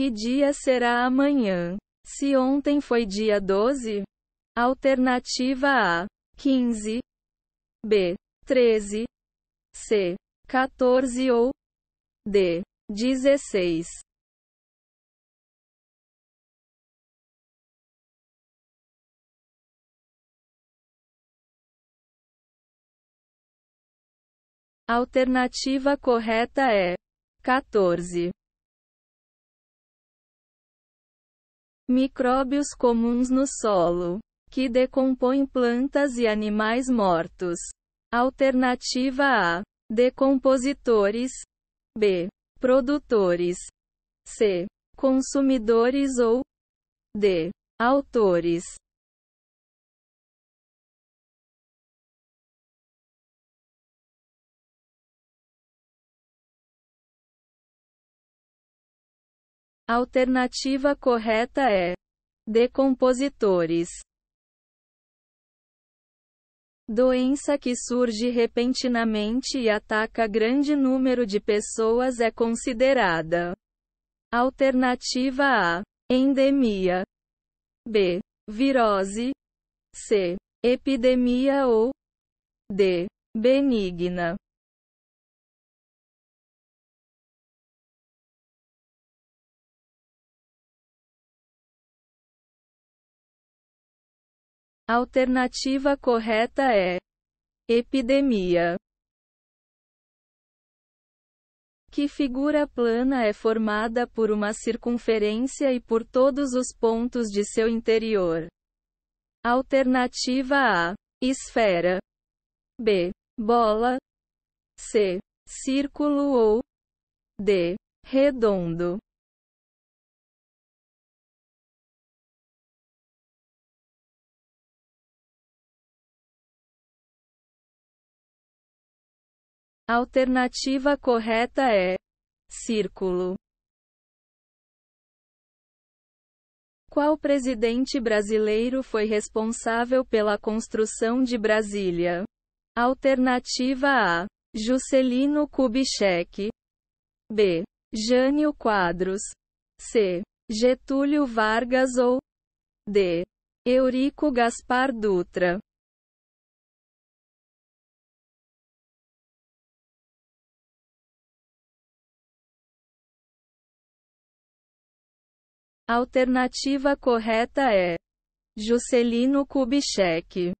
Que dia será amanhã? Se ontem foi dia 12? Alternativa A: 15, B: 13, C: 14 ou D: 16. Alternativa correta é 14. Micróbios comuns no solo que decompõem plantas e animais mortos. Alternativa A: decompositores. B: produtores. C: consumidores ou D: autores. Alternativa correta é decompositores. Doença que surge repentinamente e ataca grande número de pessoas é considerada. Alternativa A: endemia. B: virose. C: epidemia ou D: benigna. Alternativa correta é epidemia. Que figura plana é formada por uma circunferência e por todos os pontos de seu interior? Alternativa A: esfera. B: bola. C: círculo ou D: redondo. alternativa correta é círculo. Qual presidente brasileiro foi responsável pela construção de Brasília? Alternativa A: Juscelino Kubitschek. B: Jânio Quadros. C: Getúlio Vargas ou D: Eurico Gaspar Dutra. alternativa correta é Juscelino Kubitschek.